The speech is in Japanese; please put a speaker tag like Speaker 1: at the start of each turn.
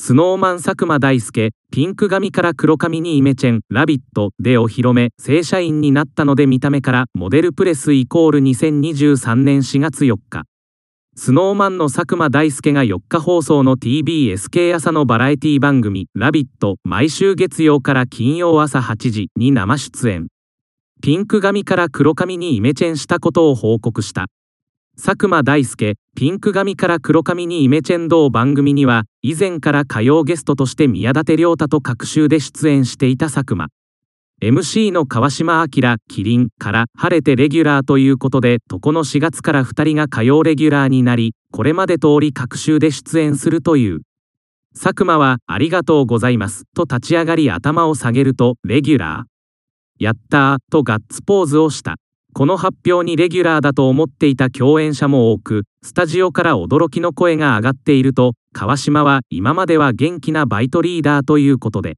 Speaker 1: スノーマン佐久間大介、ピンク髪から黒髪にイメチェン、ラビットでお披露目、正社員になったので見た目からモデルプレスイコール2023年4月4日。スノーマンの佐久間大介が4日放送の TBS 系朝のバラエティ番組「ラビット!」毎週月曜から金曜朝8時に生出演ピンク髪から黒髪にイメチェンしたことを報告した佐久間大介ピンク髪から黒髪にイメチェンド番組には以前から火曜ゲストとして宮舘亮太と隔週で出演していた佐久間 MC の川島明キリンから晴れてレギュラーということでとこの4月から2人が火曜レギュラーになりこれまで通り隔週で出演するという佐久間は「ありがとうございます」と立ち上がり頭を下げるとレギュラー「やったー」とガッツポーズをしたこの発表にレギュラーだと思っていた共演者も多くスタジオから驚きの声が上がっていると川島は今までは元気なバイトリーダーということで